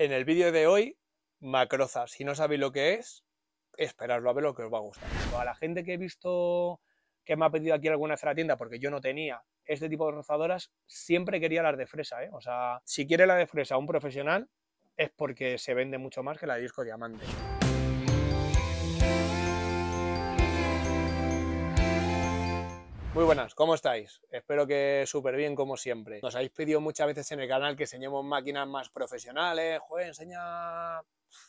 En el vídeo de hoy, macroza. Si no sabéis lo que es, esperadlo a ver lo que os va a gustar. A la gente que he visto que me ha pedido aquí alguna vez la tienda, porque yo no tenía este tipo de rozadoras, siempre quería las de fresa. ¿eh? O sea, si quiere la de fresa un profesional, es porque se vende mucho más que la de disco diamante. Muy buenas, ¿cómo estáis? Espero que súper bien como siempre. Nos habéis pedido muchas veces en el canal que enseñemos máquinas más profesionales, joder, enseña,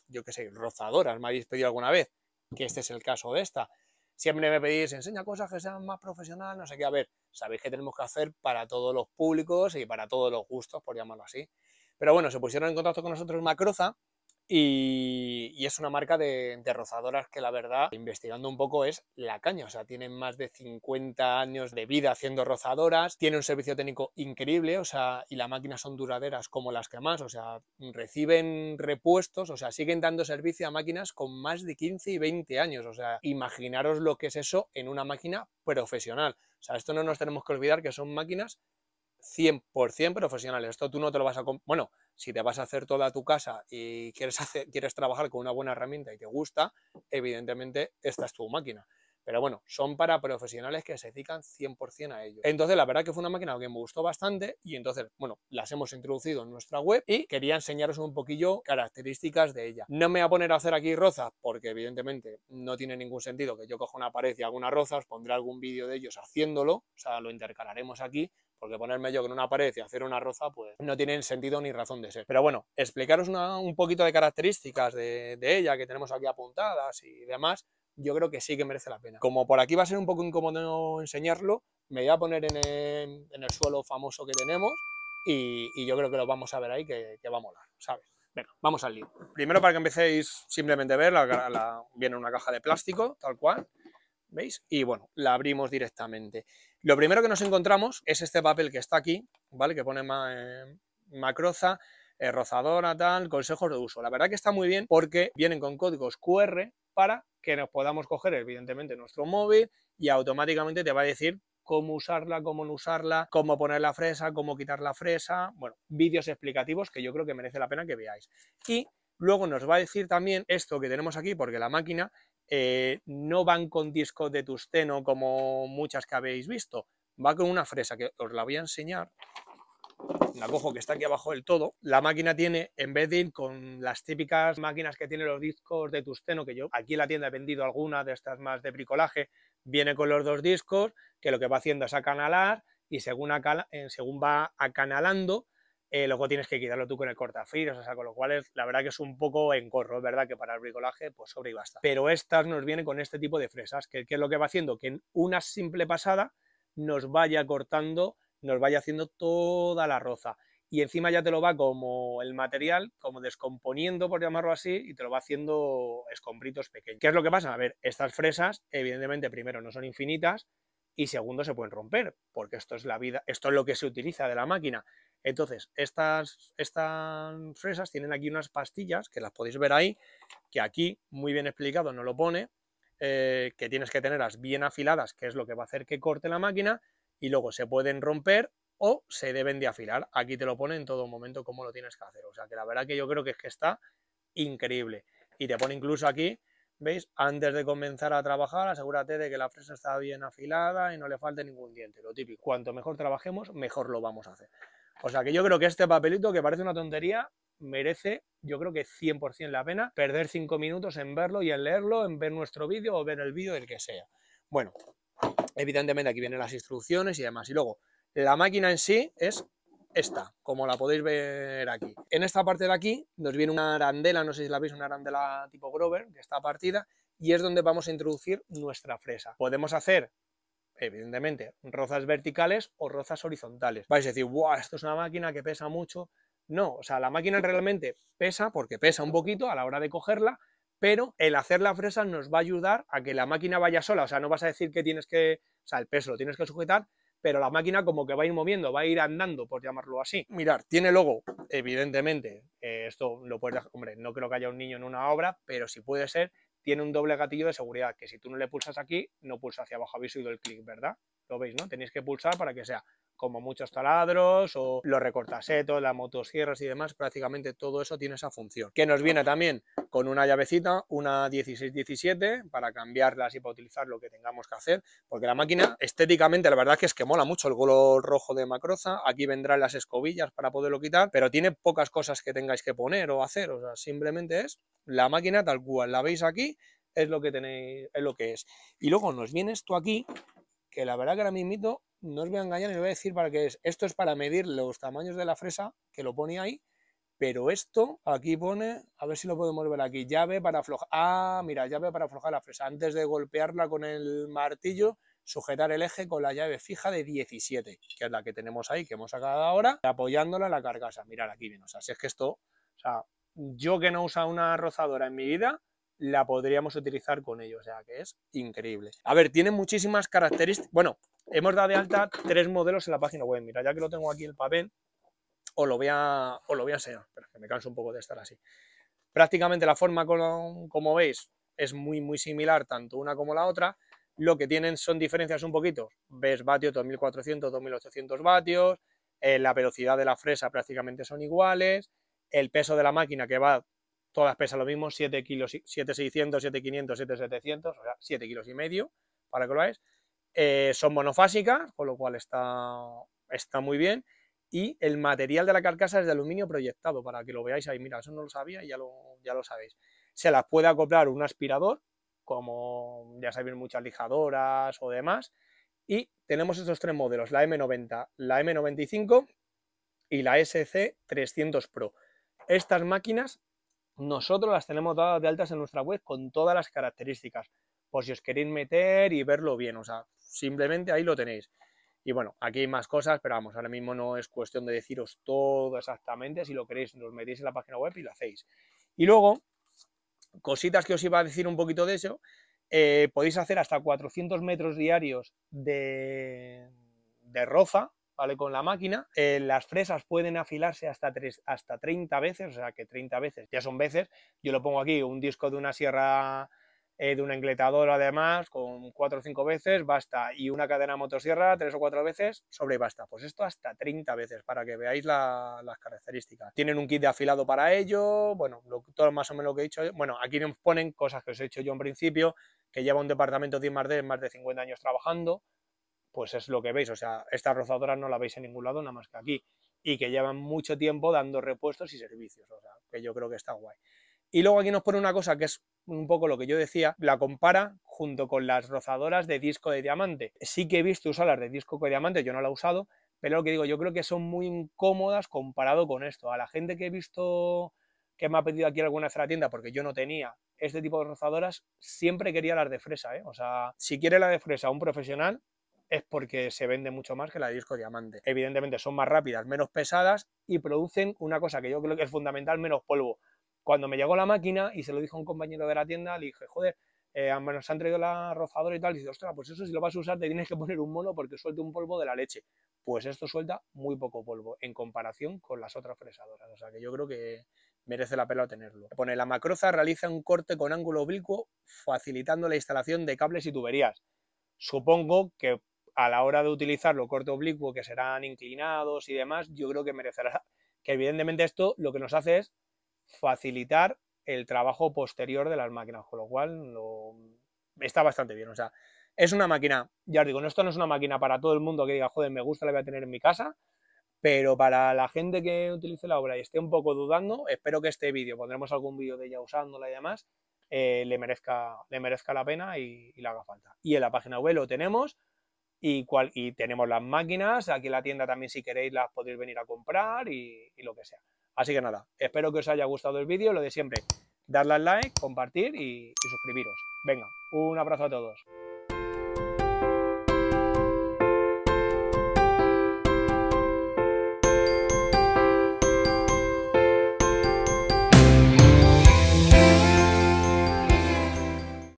yo qué sé, rozadoras, me habéis pedido alguna vez, que este es el caso de esta. Siempre me pedís, enseña cosas que sean más profesionales, no sé qué. A ver, sabéis que tenemos que hacer para todos los públicos y para todos los gustos, por llamarlo así. Pero bueno, se pusieron en contacto con nosotros Macroza, y, es una marca de, de, rozadoras que la verdad, investigando un poco, es la caña. O sea, tienen más de 50 años de vida haciendo rozadoras, tiene un servicio técnico increíble, o sea, y las máquinas son duraderas como las que más, o sea, reciben repuestos, o sea, siguen dando servicio a máquinas con más de 15 y 20 años. O sea, imaginaros lo que es eso en una máquina profesional. O sea, esto no nos tenemos que olvidar que son máquinas 100% profesionales. Esto tú no te lo vas a... Bueno, si te vas a hacer toda tu casa y quieres, hacer, quieres trabajar con una buena herramienta y te gusta, evidentemente esta es tu máquina. Pero bueno, son para profesionales que se dedican 100% a ello. Entonces, la verdad que fue una máquina que me gustó bastante y entonces, bueno, las hemos introducido en nuestra web y quería enseñaros un poquillo características de ella. No me voy a poner a hacer aquí rozas porque evidentemente no tiene ningún sentido que yo coja una pared y haga roza, os pondré algún vídeo de ellos haciéndolo, o sea, lo intercalaremos aquí, porque ponerme yo con una pared y hacer una roza, pues no tiene sentido ni razón de ser. Pero bueno, explicaros un poquito de características de, ella que tenemos aquí apuntadas y demás, yo creo que sí que merece la pena. Como por aquí va a ser un poco incómodo enseñarlo, me voy a poner en el, suelo famoso que tenemos y, yo creo que lo vamos a ver ahí que, va a molar, ¿sabes? Venga, vamos al lío. Primero para que empecéis simplemente ver, la, viene una caja de plástico, tal cual. ¿veis? Y bueno, la abrimos directamente. Lo primero que nos encontramos es este papel que está aquí, ¿vale? Que pone eh, macroza, eh, rozadora, tal, consejos de uso. La verdad que está muy bien porque vienen con códigos QR para que nos podamos coger, evidentemente, nuestro móvil y automáticamente te va a decir cómo usarla, cómo no usarla, cómo poner la fresa, cómo quitar la fresa, bueno, vídeos explicativos que yo creo que merece la pena que veáis. Y luego nos va a decir también esto que tenemos aquí, porque la máquina eh, no van con discos de tusteno como muchas que habéis visto, va con una fresa que os la voy a enseñar, la cojo que está aquí abajo del todo, la máquina tiene, en con las típicas máquinas que tienen los discos de tusteno, que yo aquí en la tienda he vendido alguna de estas más de bricolaje, viene con los dos discos, que lo que va haciendo es acanalar y según, eh, según va acanalando, eh, luego tienes que quitarlo tú con el cortafiros, o sea, con lo cual la verdad que es un poco encorro, es verdad que para el bricolaje pues sobre y basta. Pero estas nos vienen con este tipo de fresas, que, que es lo que va haciendo que en una simple pasada nos vaya cortando, nos vaya haciendo toda la roza y encima ya te lo va como el material, como descomponiendo, por llamarlo así, y te lo va haciendo escombritos pequeños. ¿Qué es lo que pasa? A ver, estas fresas, evidentemente, primero no son infinitas y segundo se pueden romper, porque esto es la vida, esto es lo que se utiliza de la máquina. Entonces, estas, estas fresas tienen aquí unas pastillas que las podéis ver ahí, que aquí muy bien explicado no lo pone, eh, que tienes que tenerlas bien afiladas, que es lo que va a hacer que corte la máquina, y luego se pueden romper o se deben de afilar. Aquí te lo pone en todo momento cómo lo tienes que hacer. O sea que la verdad que yo creo que es que está increíble. Y te pone incluso aquí, ¿veis? Antes de comenzar a trabajar, asegúrate de que la fresa está bien afilada y no le falte ningún diente, lo típico. Cuanto mejor trabajemos, mejor lo vamos a hacer. O sea que yo creo que este papelito, que parece una tontería, merece, yo creo que 100% la pena perder 5 minutos en verlo y en leerlo, en ver nuestro vídeo o ver el vídeo del que sea. Bueno, evidentemente aquí vienen las instrucciones y demás. Y luego, la máquina en sí es esta, como la podéis ver aquí. En esta parte de aquí nos viene una arandela, no sé si la veis, una arandela tipo Grover, que está partida, y es donde vamos a introducir nuestra fresa. Podemos hacer evidentemente, rozas verticales o rozas horizontales. Vais a decir, ¡buah! Esto es una máquina que pesa mucho. No, o sea, la máquina realmente pesa porque pesa un poquito a la hora de cogerla, pero el hacer la fresa nos va a ayudar a que la máquina vaya sola. O sea, no vas a decir que tienes que, o sea, el peso lo tienes que sujetar, pero la máquina como que va a ir moviendo, va a ir andando, por llamarlo así. Mirar, tiene logo, evidentemente, eh, esto lo puedes, hombre, no creo que haya un niño en una obra, pero si puede ser, tiene un doble gatillo de seguridad, que si tú no le pulsas aquí, no pulsa hacia abajo. Habéis oído el clic, ¿verdad? Lo veis, ¿no? Tenéis que pulsar para que sea como muchos taladros o los recortasetos, las motosierras y demás, prácticamente todo eso tiene esa función. Que nos viene también con una llavecita, una 16-17 para cambiarlas y para utilizar lo que tengamos que hacer, porque la máquina estéticamente la verdad que es que mola mucho el color rojo de Macroza, aquí vendrán las escobillas para poderlo quitar, pero tiene pocas cosas que tengáis que poner o hacer, o sea, simplemente es la máquina tal cual, la veis aquí, es lo que tenéis, es lo que es. Y luego nos viene esto aquí, que la verdad que ahora mismo no os voy a engañar y voy a decir para qué es. Esto es para medir los tamaños de la fresa, que lo pone ahí, pero esto aquí pone, a ver si lo podemos ver aquí, llave para aflojar, ah, mira, llave para aflojar la fresa. Antes de golpearla con el martillo, sujetar el eje con la llave fija de 17, que es la que tenemos ahí, que hemos sacado ahora, apoyándola en la carcasa. Mirad, aquí viene, o sea, si es que esto, o sea, yo que no he usado una rozadora en mi vida, la podríamos utilizar con ello, o sea que es increíble. A ver, tiene muchísimas características, bueno, hemos dado de alta tres modelos en la página web, mira, ya que lo tengo aquí el papel, os lo voy a, lo voy a enseñar, pero que me canso un poco de estar así. Prácticamente la forma, como veis, es muy, muy similar, tanto una como la otra, lo que tienen son diferencias un poquito, ves vatios 2400, 2800 vatios, eh, la velocidad de la fresa prácticamente son iguales, el peso de la máquina que va todas pesan lo mismo, 7 kilos, 7600, 7500, 7700, o sea, 7 kilos y medio, para que lo veáis. Eh, son monofásicas, con lo cual está, está muy bien. Y el material de la carcasa es de aluminio proyectado, para que lo veáis ahí. Mira, eso no lo sabía y ya lo, ya lo sabéis. Se las puede acoplar un aspirador, como ya sabéis muchas lijadoras o demás. Y tenemos estos tres modelos, la M90, la M95 y la SC300 Pro. Estas máquinas nosotros las tenemos dadas de altas en nuestra web con todas las características, por si os queréis meter y verlo bien, o sea, simplemente ahí lo tenéis. Y bueno, aquí hay más cosas, pero vamos, ahora mismo no es cuestión de deciros todo exactamente, si lo queréis nos metéis en la página web y lo hacéis. Y luego, cositas que os iba a decir un poquito de eso, eh, podéis hacer hasta 400 metros diarios de, de roza, con la máquina. Eh, las fresas pueden afilarse hasta, tres, hasta 30 veces, o sea que 30 veces ya son veces. Yo lo pongo aquí, un disco de una sierra eh, de una engletadora además, con 4 o 5 veces, basta. Y una cadena motosierra, 3 o 4 veces, sobre y basta. Pues esto hasta 30 veces, para que veáis las características. Tienen un kit de afilado para ello, bueno, todo más o menos lo que he dicho. Bueno, aquí nos ponen cosas que os he hecho yo en principio, que lleva un departamento de de más de 50 años trabajando, pues es lo que veis. O sea, estas rozadoras no la veis en ningún lado, nada más que aquí. Y que llevan mucho tiempo dando repuestos y servicios. O sea, que yo creo que está guay. Y luego aquí nos pone una cosa que es un poco lo que yo decía, la compara junto con las rozadoras de disco de diamante. Sí que he visto usar las de disco de diamante, yo no la he usado, pero lo que digo, yo creo que son muy incómodas comparado con esto. A la gente que he visto que me ha pedido aquí alguna vez la tienda, porque yo no tenía este tipo de rozadoras, siempre quería las de fresa, ¿eh? O sea, si quiere la de fresa un profesional, es porque se vende mucho más que la de disco diamante. Evidentemente son más rápidas, menos pesadas y producen una cosa que yo creo que es fundamental, menos polvo. Cuando me llegó la máquina y se lo dijo a un compañero de la tienda, le dije, joder, eh, nos han traído la rozadora y tal, y dice, ostras, pues eso si lo vas a usar te tienes que poner un mono porque suelte un polvo de la leche. Pues esto suelta muy poco polvo en comparación con las otras fresadoras, o sea que yo creo que merece la pena tenerlo. Pone, la macroza realiza un corte con ángulo oblicuo facilitando la instalación de cables y tuberías. Supongo que a la hora de utilizar lo corto oblicuo, que serán inclinados y demás, yo creo que merecerá. Que evidentemente esto lo que nos hace es facilitar el trabajo posterior de las máquinas, con lo cual está bastante bien. O sea, es una máquina, ya os digo, no, esto no es una máquina para todo el mundo que diga, joder, me gusta, la voy a tener en mi casa, pero para la gente que utilice la obra y esté un poco dudando, espero que este vídeo, pondremos algún vídeo de ella usándola y demás, eh, le, merezca, le merezca la pena y, y le haga falta. Y en la página web lo tenemos, y, tenemos las máquinas, aquí en la tienda también si queréis las podéis venir a comprar y, lo que sea. Así que nada, espero que os haya gustado el vídeo, lo de siempre, darle al like, compartir y suscribiros. Venga, un abrazo a todos.